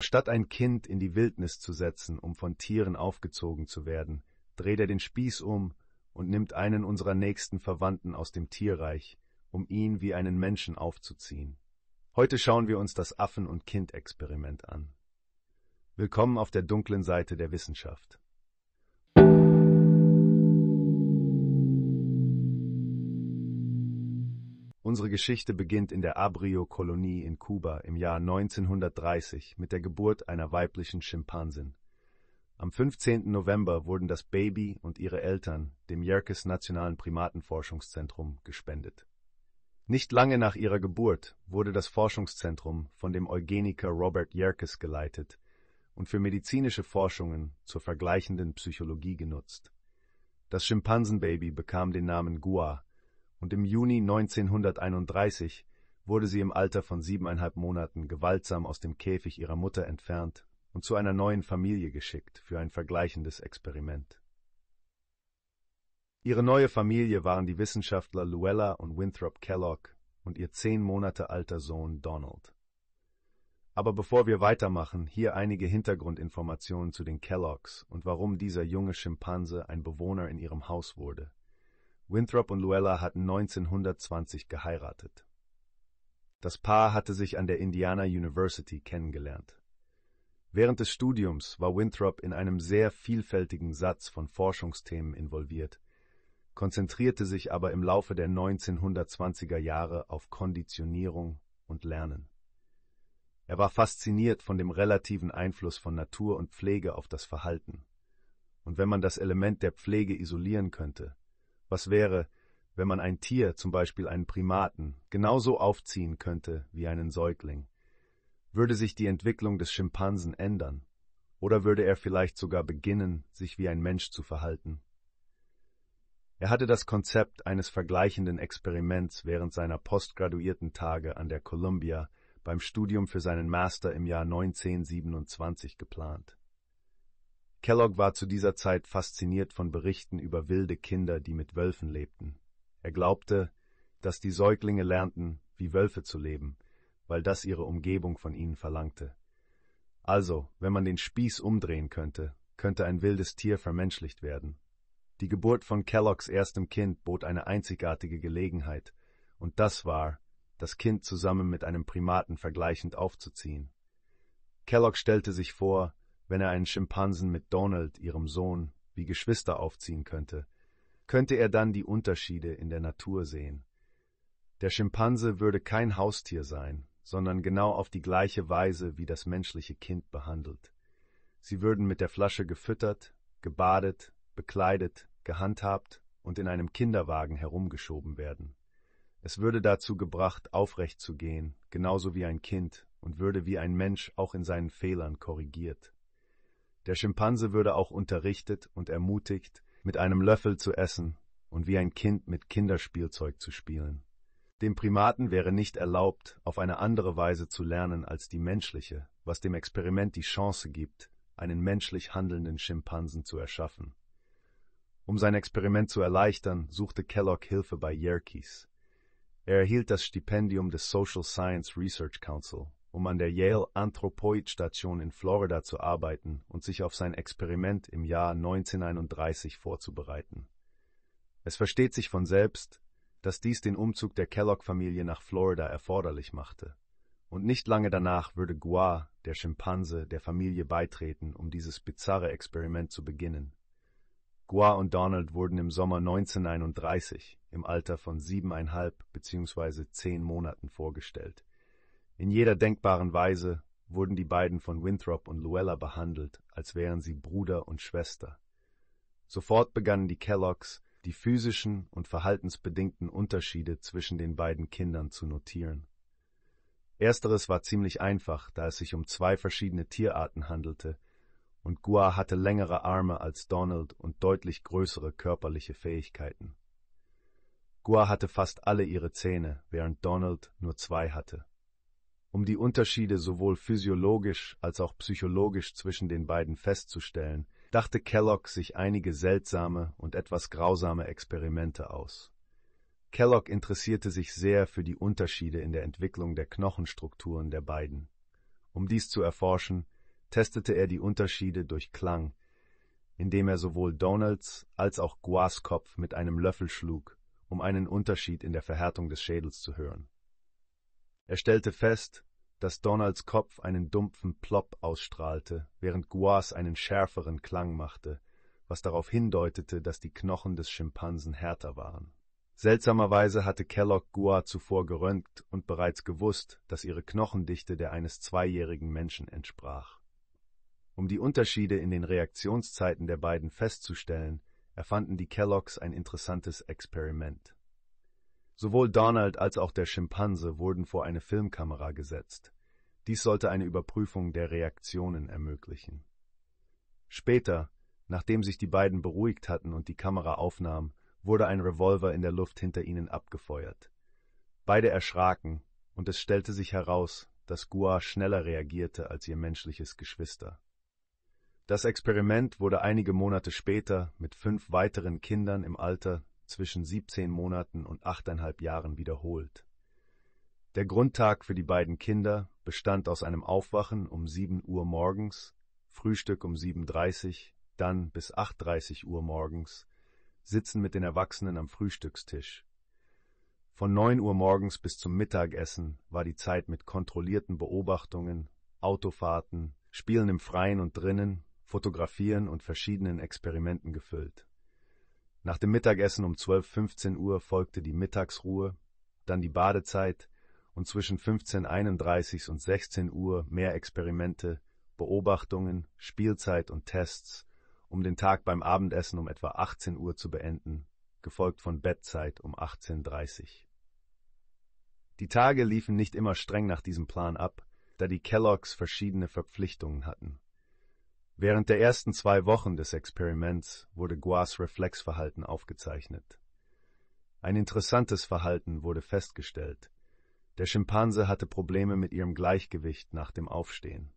Statt ein Kind in die Wildnis zu setzen, um von Tieren aufgezogen zu werden, dreht er den Spieß um und nimmt einen unserer nächsten Verwandten aus dem Tierreich, um ihn wie einen Menschen aufzuziehen. Heute schauen wir uns das Affen- und Kind-Experiment an. Willkommen auf der dunklen Seite der Wissenschaft. Unsere Geschichte beginnt in der Abrio-Kolonie in Kuba im Jahr 1930 mit der Geburt einer weiblichen Schimpansin. Am 15. November wurden das Baby und ihre Eltern dem Yerkes Nationalen Primatenforschungszentrum gespendet. Nicht lange nach ihrer Geburt wurde das Forschungszentrum von dem Eugeniker Robert Yerkes geleitet und für medizinische Forschungen zur vergleichenden Psychologie genutzt. Das Schimpansenbaby bekam den Namen Gua, und im Juni 1931 wurde sie im Alter von siebeneinhalb Monaten gewaltsam aus dem Käfig ihrer Mutter entfernt und zu einer neuen Familie geschickt für ein vergleichendes Experiment. Ihre neue Familie waren die Wissenschaftler Luella und Winthrop Kellogg und ihr zehn Monate alter Sohn Donald. Aber bevor wir weitermachen, hier einige Hintergrundinformationen zu den Kelloggs und warum dieser junge Schimpanse ein Bewohner in ihrem Haus wurde. Winthrop und Luella hatten 1920 geheiratet. Das Paar hatte sich an der Indiana University kennengelernt. Während des Studiums war Winthrop in einem sehr vielfältigen Satz von Forschungsthemen involviert, konzentrierte sich aber im Laufe der 1920er Jahre auf Konditionierung und Lernen. Er war fasziniert von dem relativen Einfluss von Natur und Pflege auf das Verhalten. Und wenn man das Element der Pflege isolieren könnte, was wäre, wenn man ein Tier, zum Beispiel einen Primaten, genauso aufziehen könnte wie einen Säugling? Würde sich die Entwicklung des Schimpansen ändern? Oder würde er vielleicht sogar beginnen, sich wie ein Mensch zu verhalten? Er hatte das Konzept eines vergleichenden Experiments während seiner postgraduierten Tage an der Columbia beim Studium für seinen Master im Jahr 1927 geplant. Kellogg war zu dieser Zeit fasziniert von Berichten über wilde Kinder, die mit Wölfen lebten. Er glaubte, dass die Säuglinge lernten, wie Wölfe zu leben, weil das ihre Umgebung von ihnen verlangte. Also, wenn man den Spieß umdrehen könnte, könnte ein wildes Tier vermenschlicht werden. Die Geburt von Kelloggs erstem Kind bot eine einzigartige Gelegenheit, und das war, das Kind zusammen mit einem Primaten vergleichend aufzuziehen. Kellogg stellte sich vor, wenn er einen Schimpansen mit Donald, ihrem Sohn, wie Geschwister aufziehen könnte, könnte er dann die Unterschiede in der Natur sehen. Der Schimpanse würde kein Haustier sein, sondern genau auf die gleiche Weise wie das menschliche Kind behandelt. Sie würden mit der Flasche gefüttert, gebadet, bekleidet, gehandhabt und in einem Kinderwagen herumgeschoben werden. Es würde dazu gebracht, aufrecht zu gehen, genauso wie ein Kind, und würde wie ein Mensch auch in seinen Fehlern korrigiert. Der Schimpanse würde auch unterrichtet und ermutigt, mit einem Löffel zu essen und wie ein Kind mit Kinderspielzeug zu spielen. Dem Primaten wäre nicht erlaubt, auf eine andere Weise zu lernen als die menschliche, was dem Experiment die Chance gibt, einen menschlich handelnden Schimpansen zu erschaffen. Um sein Experiment zu erleichtern, suchte Kellogg Hilfe bei Yerkes. Er erhielt das Stipendium des Social Science Research Council um an der Yale Anthropoid Station in Florida zu arbeiten und sich auf sein Experiment im Jahr 1931 vorzubereiten. Es versteht sich von selbst, dass dies den Umzug der Kellogg-Familie nach Florida erforderlich machte. Und nicht lange danach würde Gua, der Schimpanse, der Familie beitreten, um dieses bizarre Experiment zu beginnen. Gua und Donald wurden im Sommer 1931 im Alter von siebeneinhalb bzw. zehn Monaten vorgestellt. In jeder denkbaren Weise wurden die beiden von Winthrop und Luella behandelt, als wären sie Bruder und Schwester. Sofort begannen die Kelloggs, die physischen und verhaltensbedingten Unterschiede zwischen den beiden Kindern zu notieren. Ersteres war ziemlich einfach, da es sich um zwei verschiedene Tierarten handelte, und Gua hatte längere Arme als Donald und deutlich größere körperliche Fähigkeiten. Gua hatte fast alle ihre Zähne, während Donald nur zwei hatte. Um die Unterschiede sowohl physiologisch als auch psychologisch zwischen den beiden festzustellen, dachte Kellogg sich einige seltsame und etwas grausame Experimente aus. Kellogg interessierte sich sehr für die Unterschiede in der Entwicklung der Knochenstrukturen der beiden. Um dies zu erforschen, testete er die Unterschiede durch Klang, indem er sowohl Donalds als auch Guas Kopf mit einem Löffel schlug, um einen Unterschied in der Verhärtung des Schädels zu hören. Er stellte fest, dass Donalds Kopf einen dumpfen Plop ausstrahlte, während Guas einen schärferen Klang machte, was darauf hindeutete, dass die Knochen des Schimpansen härter waren. Seltsamerweise hatte Kellogg Gua zuvor geröntgt und bereits gewusst, dass ihre Knochendichte der eines zweijährigen Menschen entsprach. Um die Unterschiede in den Reaktionszeiten der beiden festzustellen, erfanden die Kelloggs ein interessantes Experiment. Sowohl Donald als auch der Schimpanse wurden vor eine Filmkamera gesetzt. Dies sollte eine Überprüfung der Reaktionen ermöglichen. Später, nachdem sich die beiden beruhigt hatten und die Kamera aufnahm, wurde ein Revolver in der Luft hinter ihnen abgefeuert. Beide erschraken, und es stellte sich heraus, dass Gua schneller reagierte als ihr menschliches Geschwister. Das Experiment wurde einige Monate später mit fünf weiteren Kindern im Alter zwischen 17 Monaten und 8,5 Jahren wiederholt. Der Grundtag für die beiden Kinder bestand aus einem Aufwachen um 7 Uhr morgens, Frühstück um 7.30 dann bis 8.30 Uhr morgens, Sitzen mit den Erwachsenen am Frühstückstisch. Von 9 Uhr morgens bis zum Mittagessen war die Zeit mit kontrollierten Beobachtungen, Autofahrten, Spielen im Freien und drinnen, Fotografieren und verschiedenen Experimenten gefüllt. Nach dem Mittagessen um 12, 15 Uhr folgte die Mittagsruhe, dann die Badezeit und zwischen 15.31 und 16 Uhr mehr Experimente, Beobachtungen, Spielzeit und Tests, um den Tag beim Abendessen um etwa 18 Uhr zu beenden, gefolgt von Bettzeit um 18.30 Uhr. Die Tage liefen nicht immer streng nach diesem Plan ab, da die Kelloggs verschiedene Verpflichtungen hatten. Während der ersten zwei Wochen des Experiments wurde Guas Reflexverhalten aufgezeichnet. Ein interessantes Verhalten wurde festgestellt. Der Schimpanse hatte Probleme mit ihrem Gleichgewicht nach dem Aufstehen.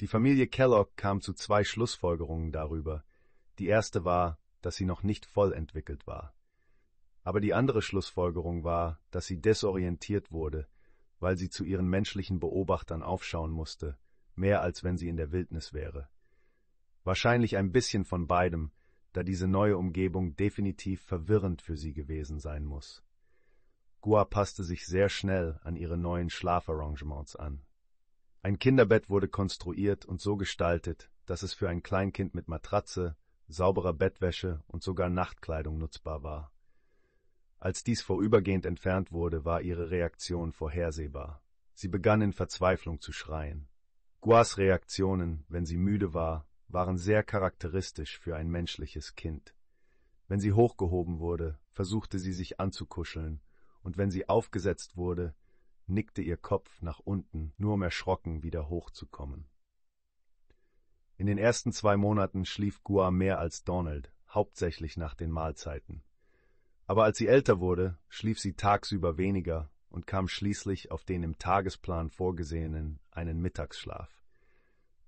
Die Familie Kellogg kam zu zwei Schlussfolgerungen darüber. Die erste war, dass sie noch nicht voll entwickelt war. Aber die andere Schlussfolgerung war, dass sie desorientiert wurde, weil sie zu ihren menschlichen Beobachtern aufschauen musste, mehr als wenn sie in der Wildnis wäre. Wahrscheinlich ein bisschen von beidem, da diese neue Umgebung definitiv verwirrend für sie gewesen sein muss. Gua passte sich sehr schnell an ihre neuen Schlafarrangements an. Ein Kinderbett wurde konstruiert und so gestaltet, dass es für ein Kleinkind mit Matratze, sauberer Bettwäsche und sogar Nachtkleidung nutzbar war. Als dies vorübergehend entfernt wurde, war ihre Reaktion vorhersehbar. Sie begann in Verzweiflung zu schreien. Guas Reaktionen, wenn sie müde war, waren sehr charakteristisch für ein menschliches Kind. Wenn sie hochgehoben wurde, versuchte sie sich anzukuscheln, und wenn sie aufgesetzt wurde, nickte ihr Kopf nach unten, nur um erschrocken wieder hochzukommen. In den ersten zwei Monaten schlief Gua mehr als Donald, hauptsächlich nach den Mahlzeiten. Aber als sie älter wurde, schlief sie tagsüber weniger und kam schließlich auf den im Tagesplan vorgesehenen einen Mittagsschlaf.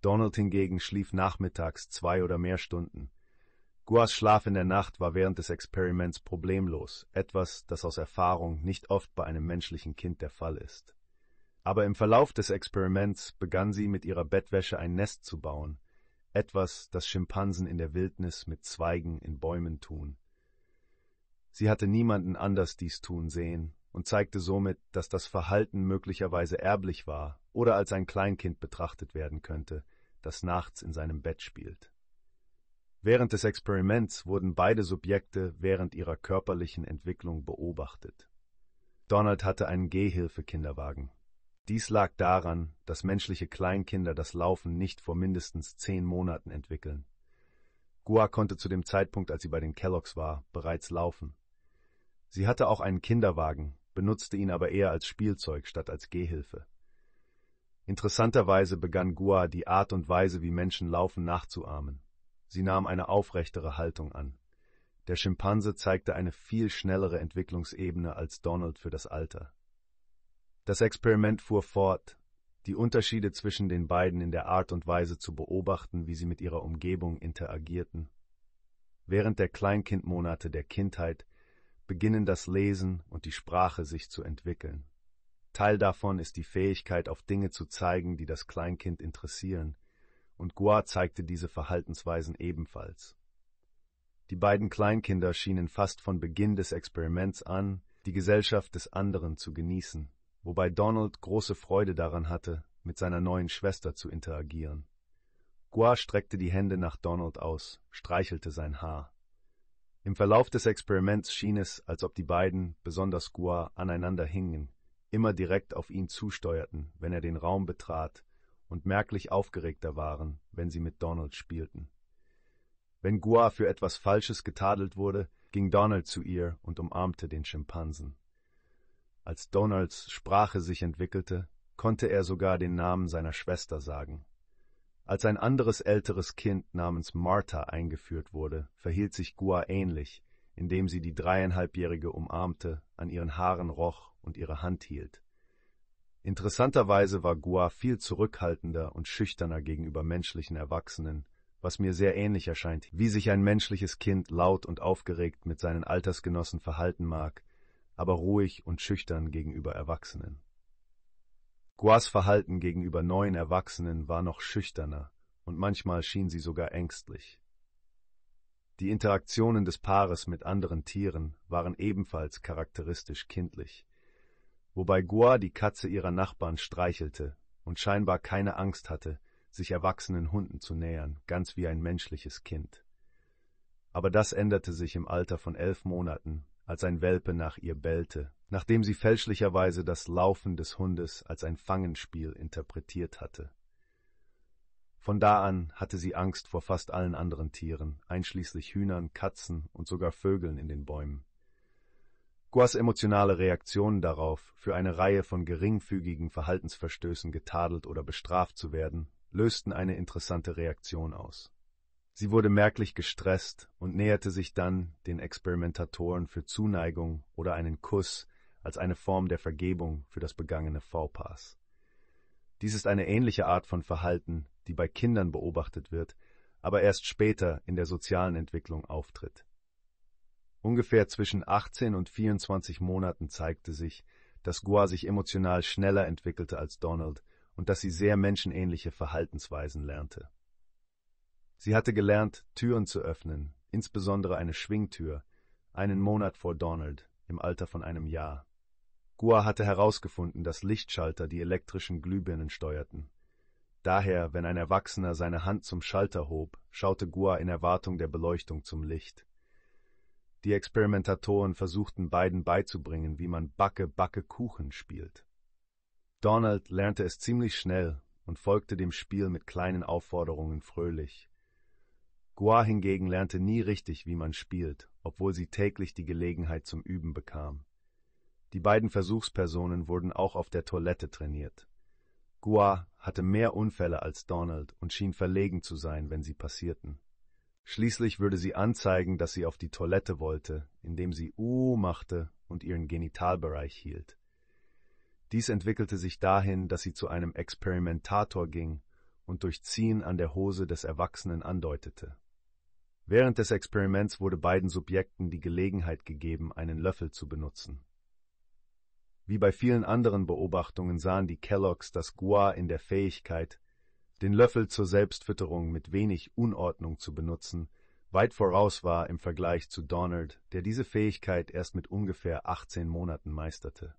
Donald hingegen schlief nachmittags zwei oder mehr Stunden. Guas Schlaf in der Nacht war während des Experiments problemlos, etwas, das aus Erfahrung nicht oft bei einem menschlichen Kind der Fall ist. Aber im Verlauf des Experiments begann sie mit ihrer Bettwäsche ein Nest zu bauen, etwas, das Schimpansen in der Wildnis mit Zweigen in Bäumen tun. Sie hatte niemanden anders dies tun sehen und zeigte somit, dass das Verhalten möglicherweise erblich war oder als ein Kleinkind betrachtet werden könnte, das nachts in seinem Bett spielt. Während des Experiments wurden beide Subjekte während ihrer körperlichen Entwicklung beobachtet. Donald hatte einen Gehhilfe-Kinderwagen. Dies lag daran, dass menschliche Kleinkinder das Laufen nicht vor mindestens zehn Monaten entwickeln. Gua konnte zu dem Zeitpunkt, als sie bei den Kelloggs war, bereits laufen. Sie hatte auch einen Kinderwagen, benutzte ihn aber eher als Spielzeug statt als Gehhilfe. Interessanterweise begann Goa die Art und Weise, wie Menschen laufen, nachzuahmen. Sie nahm eine aufrechtere Haltung an. Der Schimpanse zeigte eine viel schnellere Entwicklungsebene als Donald für das Alter. Das Experiment fuhr fort, die Unterschiede zwischen den beiden in der Art und Weise zu beobachten, wie sie mit ihrer Umgebung interagierten. Während der Kleinkindmonate der Kindheit beginnen das Lesen und die Sprache sich zu entwickeln. Teil davon ist die Fähigkeit, auf Dinge zu zeigen, die das Kleinkind interessieren, und Gua zeigte diese Verhaltensweisen ebenfalls. Die beiden Kleinkinder schienen fast von Beginn des Experiments an, die Gesellschaft des anderen zu genießen, wobei Donald große Freude daran hatte, mit seiner neuen Schwester zu interagieren. Gua streckte die Hände nach Donald aus, streichelte sein Haar. Im Verlauf des Experiments schien es, als ob die beiden, besonders Gua, aneinander hingen, immer direkt auf ihn zusteuerten, wenn er den Raum betrat, und merklich aufgeregter waren, wenn sie mit Donald spielten. Wenn Gua für etwas Falsches getadelt wurde, ging Donald zu ihr und umarmte den Schimpansen. Als Donalds Sprache sich entwickelte, konnte er sogar den Namen seiner Schwester sagen. Als ein anderes älteres Kind namens Martha eingeführt wurde, verhielt sich Gua ähnlich, indem sie die dreieinhalbjährige umarmte, an ihren Haaren roch und ihre Hand hielt. Interessanterweise war Gua viel zurückhaltender und schüchterner gegenüber menschlichen Erwachsenen, was mir sehr ähnlich erscheint, wie sich ein menschliches Kind laut und aufgeregt mit seinen Altersgenossen verhalten mag, aber ruhig und schüchtern gegenüber Erwachsenen. Guas Verhalten gegenüber neuen Erwachsenen war noch schüchterner, und manchmal schien sie sogar ängstlich. Die Interaktionen des Paares mit anderen Tieren waren ebenfalls charakteristisch kindlich wobei Gua die Katze ihrer Nachbarn streichelte und scheinbar keine Angst hatte, sich erwachsenen Hunden zu nähern, ganz wie ein menschliches Kind. Aber das änderte sich im Alter von elf Monaten, als ein Welpe nach ihr bellte, nachdem sie fälschlicherweise das Laufen des Hundes als ein Fangenspiel interpretiert hatte. Von da an hatte sie Angst vor fast allen anderen Tieren, einschließlich Hühnern, Katzen und sogar Vögeln in den Bäumen. Guas emotionale Reaktionen darauf, für eine Reihe von geringfügigen Verhaltensverstößen getadelt oder bestraft zu werden, lösten eine interessante Reaktion aus. Sie wurde merklich gestresst und näherte sich dann den Experimentatoren für Zuneigung oder einen Kuss als eine Form der Vergebung für das begangene V-Pass. Dies ist eine ähnliche Art von Verhalten, die bei Kindern beobachtet wird, aber erst später in der sozialen Entwicklung auftritt. Ungefähr zwischen 18 und 24 Monaten zeigte sich, dass Gua sich emotional schneller entwickelte als Donald und dass sie sehr menschenähnliche Verhaltensweisen lernte. Sie hatte gelernt, Türen zu öffnen, insbesondere eine Schwingtür, einen Monat vor Donald, im Alter von einem Jahr. Gua hatte herausgefunden, dass Lichtschalter die elektrischen Glühbirnen steuerten. Daher, wenn ein Erwachsener seine Hand zum Schalter hob, schaute Gua in Erwartung der Beleuchtung zum Licht. Die Experimentatoren versuchten beiden beizubringen, wie man Backe, Backe, Kuchen spielt. Donald lernte es ziemlich schnell und folgte dem Spiel mit kleinen Aufforderungen fröhlich. Gua hingegen lernte nie richtig, wie man spielt, obwohl sie täglich die Gelegenheit zum Üben bekam. Die beiden Versuchspersonen wurden auch auf der Toilette trainiert. Gua hatte mehr Unfälle als Donald und schien verlegen zu sein, wenn sie passierten. Schließlich würde sie anzeigen, dass sie auf die Toilette wollte, indem sie Uh machte und ihren Genitalbereich hielt. Dies entwickelte sich dahin, dass sie zu einem Experimentator ging und durch Ziehen an der Hose des Erwachsenen andeutete. Während des Experiments wurde beiden Subjekten die Gelegenheit gegeben, einen Löffel zu benutzen. Wie bei vielen anderen Beobachtungen sahen die Kelloggs das Gua in der Fähigkeit, den Löffel zur Selbstfütterung mit wenig Unordnung zu benutzen, weit voraus war im Vergleich zu Donald, der diese Fähigkeit erst mit ungefähr 18 Monaten meisterte.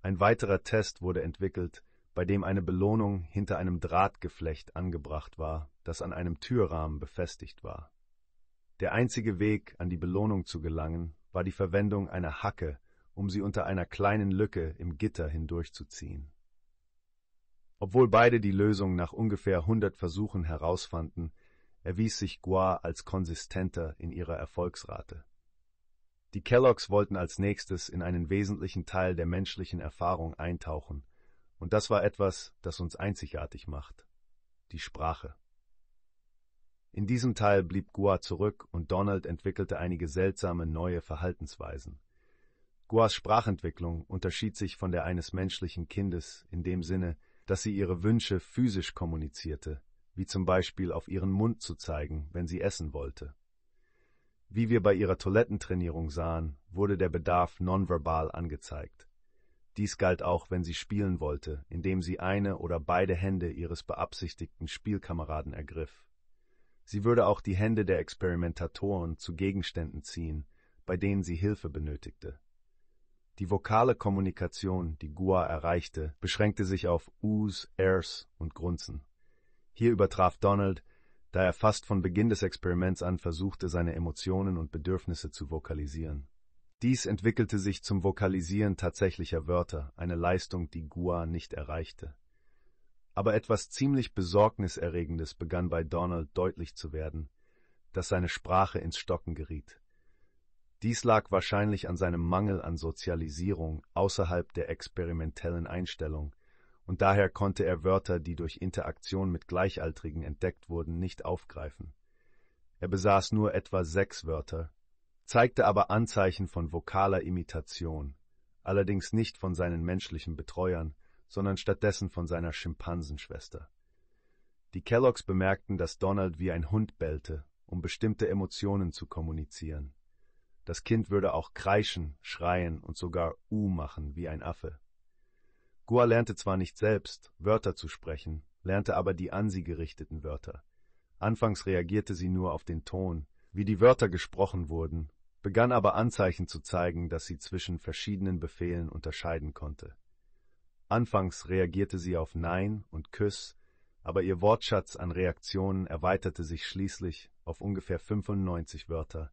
Ein weiterer Test wurde entwickelt, bei dem eine Belohnung hinter einem Drahtgeflecht angebracht war, das an einem Türrahmen befestigt war. Der einzige Weg, an die Belohnung zu gelangen, war die Verwendung einer Hacke, um sie unter einer kleinen Lücke im Gitter hindurchzuziehen. Obwohl beide die Lösung nach ungefähr 100 Versuchen herausfanden, erwies sich Guar als konsistenter in ihrer Erfolgsrate. Die Kelloggs wollten als nächstes in einen wesentlichen Teil der menschlichen Erfahrung eintauchen, und das war etwas, das uns einzigartig macht. Die Sprache. In diesem Teil blieb Guar zurück und Donald entwickelte einige seltsame neue Verhaltensweisen. Guars Sprachentwicklung unterschied sich von der eines menschlichen Kindes in dem Sinne, dass sie ihre Wünsche physisch kommunizierte, wie zum Beispiel auf ihren Mund zu zeigen, wenn sie essen wollte. Wie wir bei ihrer Toilettentrainierung sahen, wurde der Bedarf nonverbal angezeigt. Dies galt auch, wenn sie spielen wollte, indem sie eine oder beide Hände ihres beabsichtigten Spielkameraden ergriff. Sie würde auch die Hände der Experimentatoren zu Gegenständen ziehen, bei denen sie Hilfe benötigte. Die vokale Kommunikation, die Gua erreichte, beschränkte sich auf Us, Airs und Grunzen. Hier übertraf Donald, da er fast von Beginn des Experiments an versuchte, seine Emotionen und Bedürfnisse zu vokalisieren. Dies entwickelte sich zum Vokalisieren tatsächlicher Wörter, eine Leistung, die Gua nicht erreichte. Aber etwas ziemlich Besorgniserregendes begann bei Donald deutlich zu werden, dass seine Sprache ins Stocken geriet. Dies lag wahrscheinlich an seinem Mangel an Sozialisierung außerhalb der experimentellen Einstellung, und daher konnte er Wörter, die durch Interaktion mit Gleichaltrigen entdeckt wurden, nicht aufgreifen. Er besaß nur etwa sechs Wörter, zeigte aber Anzeichen von vokaler Imitation, allerdings nicht von seinen menschlichen Betreuern, sondern stattdessen von seiner Schimpansenschwester. Die Kelloggs bemerkten, dass Donald wie ein Hund bellte, um bestimmte Emotionen zu kommunizieren. Das Kind würde auch kreischen, schreien und sogar U machen wie ein Affe. Gua lernte zwar nicht selbst, Wörter zu sprechen, lernte aber die an sie gerichteten Wörter. Anfangs reagierte sie nur auf den Ton, wie die Wörter gesprochen wurden, begann aber Anzeichen zu zeigen, dass sie zwischen verschiedenen Befehlen unterscheiden konnte. Anfangs reagierte sie auf Nein und Küss, aber ihr Wortschatz an Reaktionen erweiterte sich schließlich auf ungefähr 95 Wörter,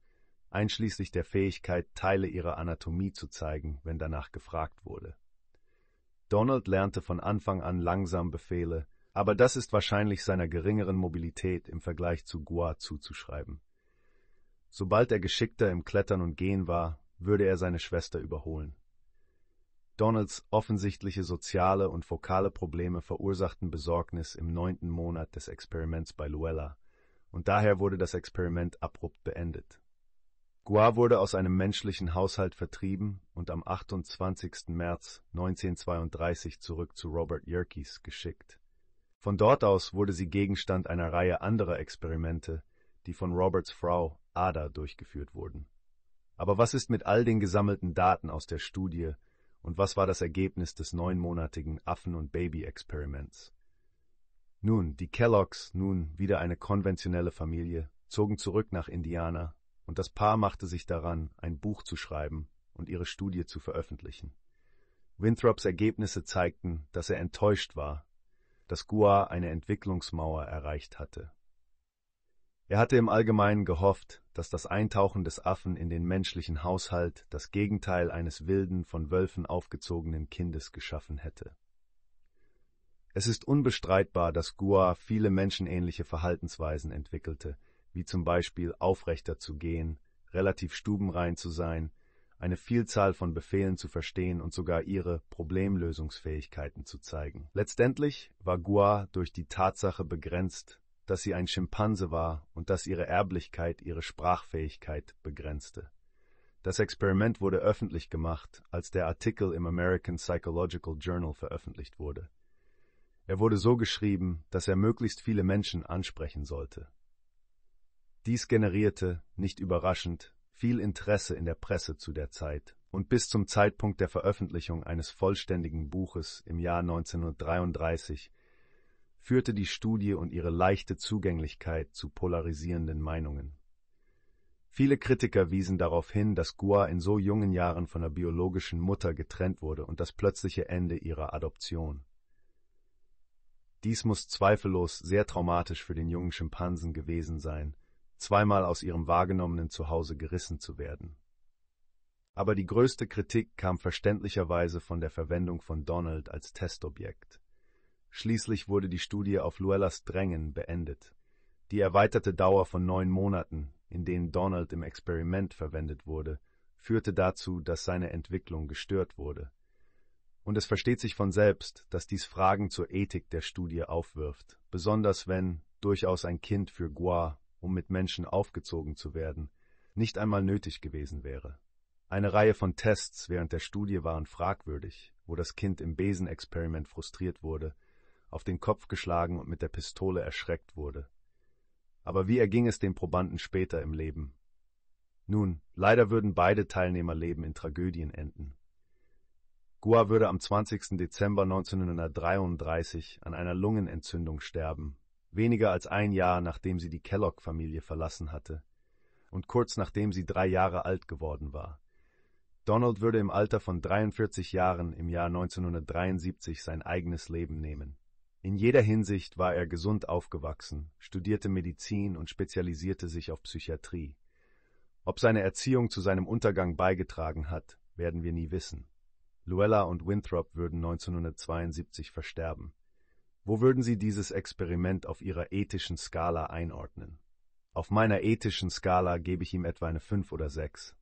einschließlich der Fähigkeit, Teile ihrer Anatomie zu zeigen, wenn danach gefragt wurde. Donald lernte von Anfang an langsam Befehle, aber das ist wahrscheinlich seiner geringeren Mobilität im Vergleich zu Gua zuzuschreiben. Sobald er geschickter im Klettern und Gehen war, würde er seine Schwester überholen. Donalds offensichtliche soziale und vokale Probleme verursachten Besorgnis im neunten Monat des Experiments bei Luella, und daher wurde das Experiment abrupt beendet. Goar wurde aus einem menschlichen Haushalt vertrieben und am 28. März 1932 zurück zu Robert Yerkes geschickt. Von dort aus wurde sie Gegenstand einer Reihe anderer Experimente, die von Roberts Frau Ada durchgeführt wurden. Aber was ist mit all den gesammelten Daten aus der Studie und was war das Ergebnis des neunmonatigen Affen- und Baby-Experiments? Nun, die Kelloggs, nun wieder eine konventionelle Familie, zogen zurück nach Indiana und das Paar machte sich daran, ein Buch zu schreiben und ihre Studie zu veröffentlichen. Winthrops Ergebnisse zeigten, dass er enttäuscht war, dass Goa eine Entwicklungsmauer erreicht hatte. Er hatte im Allgemeinen gehofft, dass das Eintauchen des Affen in den menschlichen Haushalt das Gegenteil eines wilden, von Wölfen aufgezogenen Kindes geschaffen hätte. Es ist unbestreitbar, dass Goa viele menschenähnliche Verhaltensweisen entwickelte, wie zum Beispiel aufrechter zu gehen, relativ stubenrein zu sein, eine Vielzahl von Befehlen zu verstehen und sogar ihre Problemlösungsfähigkeiten zu zeigen. Letztendlich war Gua durch die Tatsache begrenzt, dass sie ein Schimpanse war und dass ihre Erblichkeit ihre Sprachfähigkeit begrenzte. Das Experiment wurde öffentlich gemacht, als der Artikel im American Psychological Journal veröffentlicht wurde. Er wurde so geschrieben, dass er möglichst viele Menschen ansprechen sollte. Dies generierte, nicht überraschend, viel Interesse in der Presse zu der Zeit und bis zum Zeitpunkt der Veröffentlichung eines vollständigen Buches im Jahr 1933 führte die Studie und ihre leichte Zugänglichkeit zu polarisierenden Meinungen. Viele Kritiker wiesen darauf hin, dass Gua in so jungen Jahren von der biologischen Mutter getrennt wurde und das plötzliche Ende ihrer Adoption. Dies muss zweifellos sehr traumatisch für den jungen Schimpansen gewesen sein – zweimal aus ihrem wahrgenommenen Zuhause gerissen zu werden. Aber die größte Kritik kam verständlicherweise von der Verwendung von Donald als Testobjekt. Schließlich wurde die Studie auf Luellas Drängen beendet. Die erweiterte Dauer von neun Monaten, in denen Donald im Experiment verwendet wurde, führte dazu, dass seine Entwicklung gestört wurde. Und es versteht sich von selbst, dass dies Fragen zur Ethik der Studie aufwirft, besonders wenn durchaus ein Kind für Gua um mit Menschen aufgezogen zu werden, nicht einmal nötig gewesen wäre. Eine Reihe von Tests während der Studie waren fragwürdig, wo das Kind im Besenexperiment frustriert wurde, auf den Kopf geschlagen und mit der Pistole erschreckt wurde. Aber wie erging es dem Probanden später im Leben? Nun, leider würden beide Teilnehmerleben in Tragödien enden. Gua würde am 20. Dezember 1933 an einer Lungenentzündung sterben, weniger als ein Jahr nachdem sie die Kellogg-Familie verlassen hatte und kurz nachdem sie drei Jahre alt geworden war. Donald würde im Alter von 43 Jahren im Jahr 1973 sein eigenes Leben nehmen. In jeder Hinsicht war er gesund aufgewachsen, studierte Medizin und spezialisierte sich auf Psychiatrie. Ob seine Erziehung zu seinem Untergang beigetragen hat, werden wir nie wissen. Luella und Winthrop würden 1972 versterben. Wo würden Sie dieses Experiment auf Ihrer ethischen Skala einordnen? Auf meiner ethischen Skala gebe ich ihm etwa eine 5 oder 6.